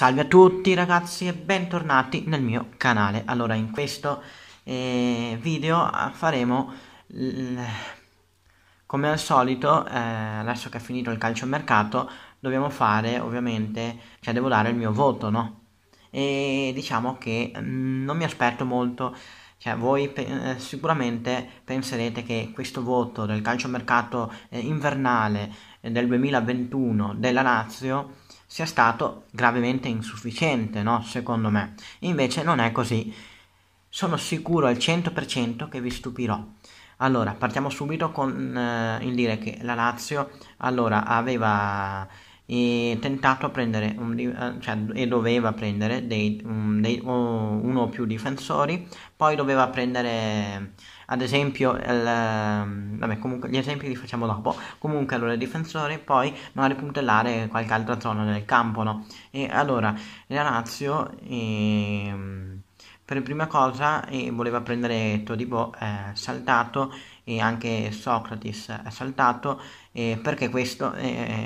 Salve a tutti ragazzi e bentornati nel mio canale Allora in questo eh, video eh, faremo come al solito eh, adesso che è finito il calciomercato dobbiamo fare ovviamente cioè devo dare il mio voto no? E diciamo che mh, mm, non mi aspetto molto cioè, voi pe eh, sicuramente penserete che questo voto del calciomercato eh, invernale del 2021 della Lazio sia stato gravemente insufficiente, no? secondo me. Invece non è così. Sono sicuro al 100% che vi stupirò. Allora, partiamo subito con eh, il dire che la Lazio allora, aveva eh, tentato a prendere un, eh, cioè, e doveva prendere dei, um, dei, uno o più difensori, poi doveva prendere ad esempio il, ehm, vabbè, comunque, gli esempi li facciamo dopo comunque allora il difensore poi magari puntellare qualche altra zona del campo no? e allora la Lazio eh, per prima cosa eh, voleva prendere Todibo eh, saltato e anche Socrates è saltato perché questo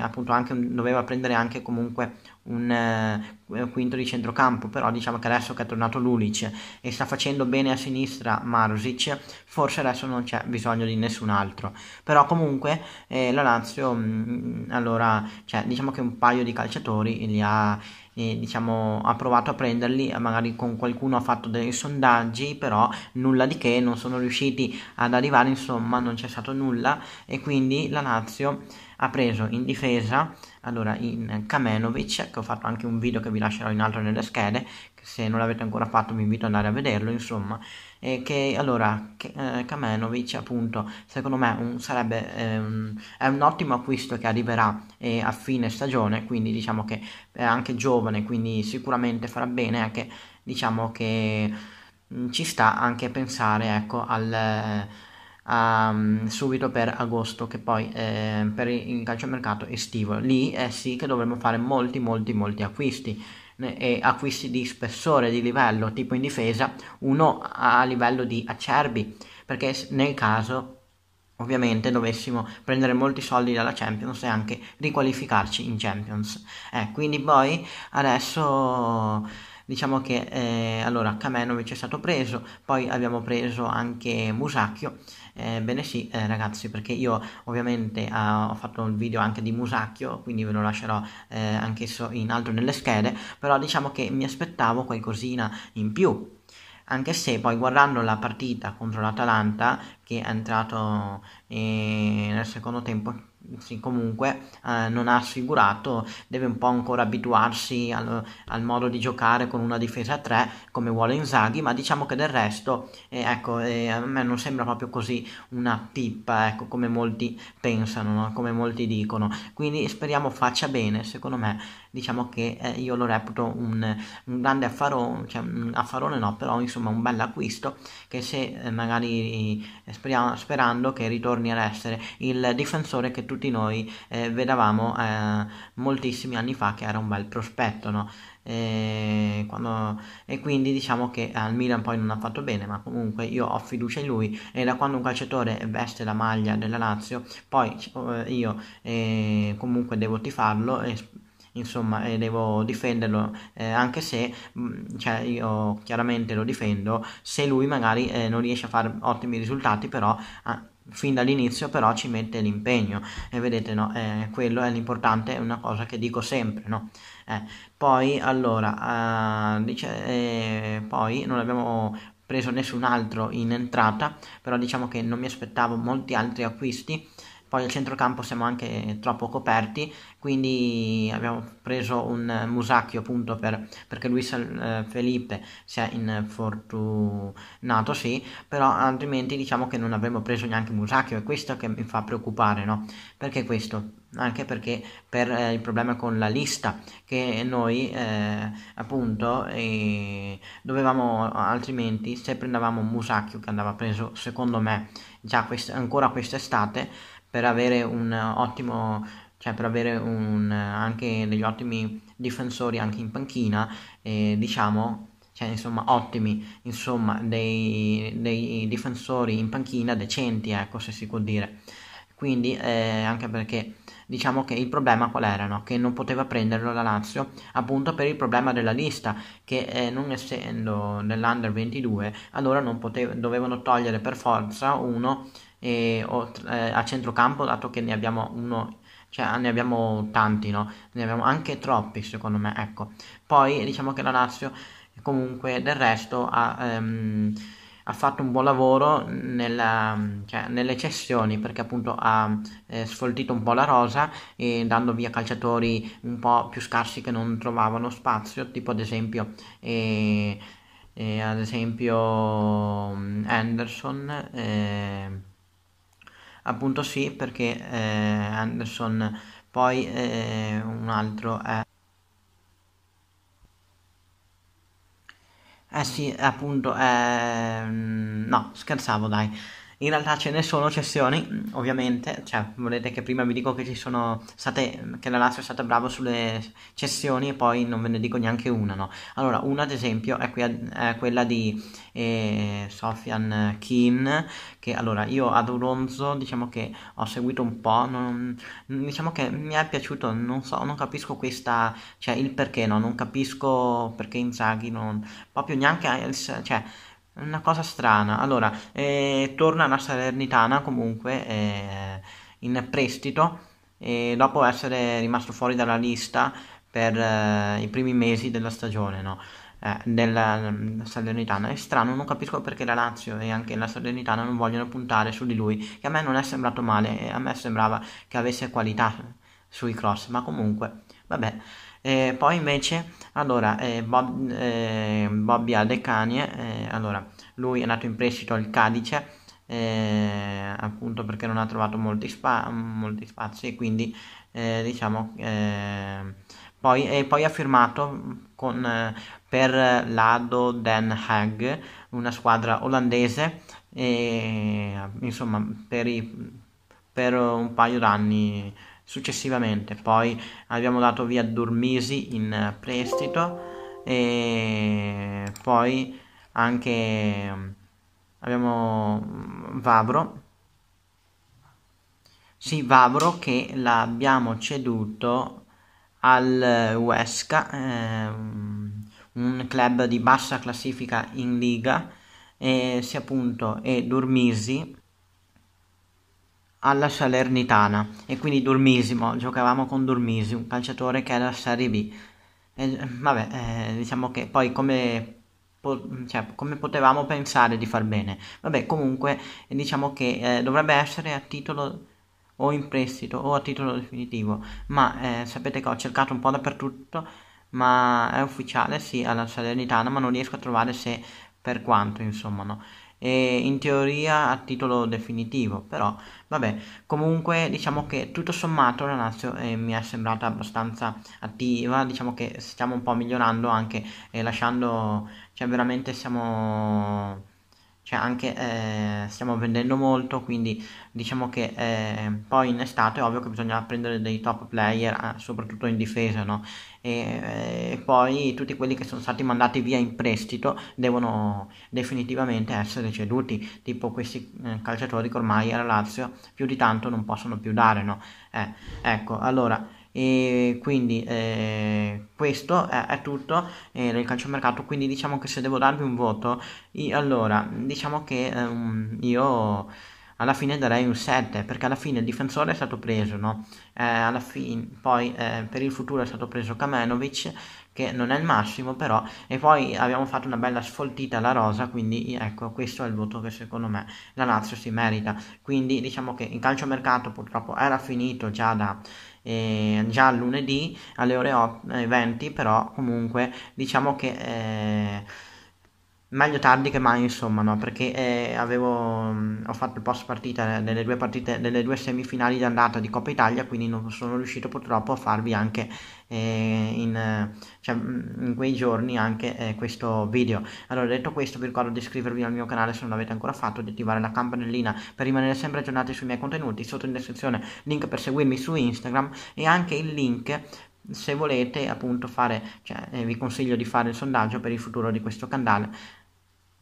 appunto anche, doveva prendere anche comunque un, eh, quinto di centrocampo, però diciamo che adesso che è tornato Lulic e sta facendo bene a sinistra Marusic, forse adesso non c'è bisogno di nessun altro. Però comunque eh, la Lazio, mh, mm, allora, cioè, diciamo che un paio di calciatori li ha... E, eh, diciamo, ha provato a prenderli, magari con qualcuno ha fatto dei sondaggi, però nulla di che, non sono riusciti ad arrivare, insomma non c'è stato nulla e quindi la Lazio ha preso in difesa allora in Kamenovic che ho fatto anche un video che vi lascerò in alto nelle schede che se non l'avete ancora fatto vi invito ad andare a vederlo insomma e che allora che, eh, Kamenovic appunto secondo me un, sarebbe eh, un, è un ottimo acquisto che arriverà eh, a fine stagione quindi diciamo che è anche giovane quindi sicuramente farà bene anche diciamo che mh, mm, ci sta anche pensare ecco al um, subito per agosto, che poi eh, per il calciomercato estivo. Lì è eh, sì che dovremmo fare molti, molti, molti acquisti e acquisti di spessore, di livello, tipo in difesa, uno a livello di acerbi, perché nel caso ovviamente dovessimo prendere molti soldi dalla Champions e anche riqualificarci in Champions. Eh, quindi poi adesso diciamo che eh, allora Kamenovic è stato preso, poi abbiamo preso anche Musacchio Ebbene sì eh, ragazzi perché io ovviamente ah, ho fatto un video anche di Musacchio quindi ve lo lascerò eh, anche in alto nelle schede però diciamo che mi aspettavo qualcosina in più anche se poi guardando la partita contro l'Atalanta che è entrato eh, nel secondo tempo sì, comunque eh, non ha assicurato, deve un po' ancora abituarsi al, al modo di giocare con una difesa a tre come vuole Inzaghi, ma diciamo che del resto eh, ecco, eh, a me non sembra proprio così una pippa, ecco, come molti pensano, no? come molti dicono, quindi speriamo faccia bene, secondo me diciamo che eh, io lo reputo un, un grande affarone, cioè, affarone no, però insomma un bel acquisto che se eh, magari eh, speriamo, sperando che ritorni ad essere il difensore che tu tutti noi eh, vedevamo eh, moltissimi anni fa che era un bel prospetto, no? E, quando, e, quindi diciamo che eh, al Milan poi non ha fatto bene ma comunque io ho fiducia in lui e da quando un calciatore veste la maglia della Lazio poi eh, io eh, comunque devo tifarlo e insomma eh, devo difenderlo eh, anche se mm, cioè, io chiaramente lo difendo se lui magari eh, non riesce a fare ottimi risultati però ah, fin dall'inizio però ci mette l'impegno e vedete no eh, quello è l'importante è una cosa che dico sempre no eh, poi allora ah, eh, dice, poi non abbiamo preso nessun altro in entrata però diciamo che non mi aspettavo molti altri acquisti poi al centrocampo siamo anche troppo coperti, quindi abbiamo preso un eh, Musacchio appunto per, perché Luis eh, Felipe si è infortunato, sì, però altrimenti diciamo che non avremmo preso neanche Musacchio è questo che mi fa preoccupare, no? Perché questo? anche perché per eh, il problema con la lista che noi eh, appunto eh, dovevamo altrimenti se prendevamo un musacchio che andava preso secondo me già quest- ancora quest'estate per avere un ottimo cioè per avere un, anche degli ottimi difensori anche in panchina, eh, diciamo, cioè insomma ottimi, insomma dei, dei, difensori in panchina decenti, ecco se si può dire. Quindi eh, anche perché diciamo che il problema qual era? No? Che non poteva prenderlo la Lazio appunto per il problema della lista, che eh, non essendo nell'Under 22 allora non potev- dovevano togliere per forza uno e, oltre, eh, a centrocampo, dato che ne abbiamo uno cioè ne abbiamo tanti, no? Ne abbiamo anche troppi, secondo me, ecco. Poi diciamo che la Lazio, comunque, del resto ha, ehm, ha fatto un buon lavoro nella, cioè, nelle cessioni, perché appunto ha eh, sfoltito un po' la rosa, eh, dando via calciatori un po' più scarsi che non trovavano spazio, tipo ad esempio... Eh, ad esempio mm, Anderson eh, Appunto sì, perché eh, Anderson poi eh, un altro è... Eh sì, appunto, eh, no, scherzavo dai in realtà ce ne sono cessioni, mm, ovviamente, cioè volete che prima vi dico che ci sono state, mm, che la Lazio è stata brava sulle cessioni e poi non ve ne dico neanche una, no? Allora, una ad esempio è, qui, è quella di eh, Sofian Kin, che allora io ad Uronzo diciamo che ho seguito un po', non, mm, diciamo che mi è piaciuto, non so, non capisco questa, cioè il perché, no? Non capisco perché Inzaghi non, proprio neanche, cioè una cosa strana. Allora, eh, torna la Salernitana comunque eh, in prestito e dopo essere rimasto fuori dalla lista per eh, i primi mesi della stagione, no? Eh, della mm, Salernitana è strano, non capisco perché la Lazio e anche la Salernitana non vogliono puntare su di lui, che a me non è sembrato male, a me sembrava che avesse qualità sui cross, ma comunque, vabbè. E poi invece, allora, eh, Bob, eh, Bobby Aldecanie, eh, allora, lui è andato in prestito al Cadice, eh, appunto perché non ha trovato molti, spa- molti spazi e quindi, eh, diciamo, eh, poi, e poi ha firmato con, per l'Ado Den Haag, una squadra olandese, e, insomma, per, i, per un paio d'anni Successivamente poi abbiamo dato via Durmisi in prestito e poi anche mm, abbiamo mm, Vavro. Sì, Vavro che l'abbiamo ceduto al Huesca, ehm, un club di bassa classifica in Liga, e eh, appunto, e Durmisi alla Salernitana e quindi Durmisimo, giocavamo con Durmisi, un calciatore che era Serie B. E, vabbè, eh, diciamo che poi come, po- cioè, come, potevamo pensare di far bene? Vabbè, comunque diciamo che eh, dovrebbe essere a titolo o in prestito o a titolo definitivo, ma eh, sapete che ho cercato un po' dappertutto, ma è ufficiale sì alla Salernitana, ma non riesco a trovare se per quanto, insomma, no eh, in teoria a titolo definitivo, però vabbè, comunque diciamo che tutto sommato la Lazio eh, mi è sembrata abbastanza attiva, diciamo che stiamo un po' migliorando anche eh, lasciando, cioè veramente siamo cioè anche eh, stiamo vendendo molto quindi diciamo che eh, poi in estate è ovvio che bisogna prendere dei top player eh, soprattutto in difesa no? e, e, eh, poi tutti quelli che sono stati mandati via in prestito devono definitivamente essere ceduti tipo questi eh, calciatori che ormai alla Lazio più di tanto non possono più dare no? Eh, ecco allora e quindi eh, questo è, è tutto eh, del calciomercato quindi diciamo che se devo darvi un voto io, allora diciamo che ehm, io alla fine darei un 7 perché alla fine il difensore è stato preso no? eh, alla fine, poi eh, per il futuro è stato preso Kamenovic che non è il massimo però e poi abbiamo fatto una bella sfoltita alla rosa quindi ecco questo è il voto che secondo me la Lazio si merita quindi diciamo che il calciomercato purtroppo era finito già da eh, già lunedì alle ore 8, 20 eh, però comunque diciamo che eh, meglio tardi che mai, insomma, no? Perché eh, avevo, mm, ho fatto il post partita delle due, partite, delle due semifinali di andata di Coppa Italia, quindi non sono riuscito purtroppo a farvi anche eh, in, cioè, mm, in, quei giorni anche eh, questo video. Allora, detto questo, vi ricordo di iscrivervi al mio canale se non l'avete ancora fatto, di attivare la campanellina per rimanere sempre aggiornati sui miei contenuti. Sotto in descrizione link per seguirmi su Instagram e anche il link se volete appunto fare, cioè, eh, vi consiglio di fare il sondaggio per il futuro di questo canale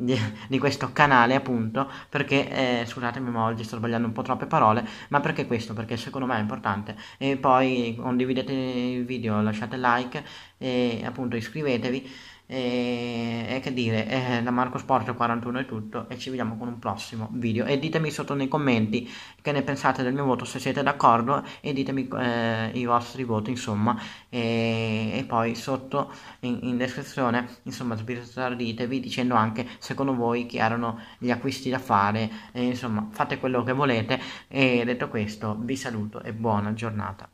di, di, questo canale appunto perché eh, scusatemi ma oggi sto sbagliando un po' troppe parole ma perché questo perché secondo me è importante e poi condividete il video lasciate like e appunto iscrivetevi e, e che dire eh, da Marco Sport 41 è tutto e ci vediamo con un prossimo video e ditemi sotto nei commenti che ne pensate del mio voto se siete d'accordo e ditemi eh, i vostri voti insomma e, e poi sotto in, in descrizione insomma sbizzarditevi dicendo anche secondo voi chi erano gli acquisti da fare e, insomma fate quello che volete e detto questo vi saluto e buona giornata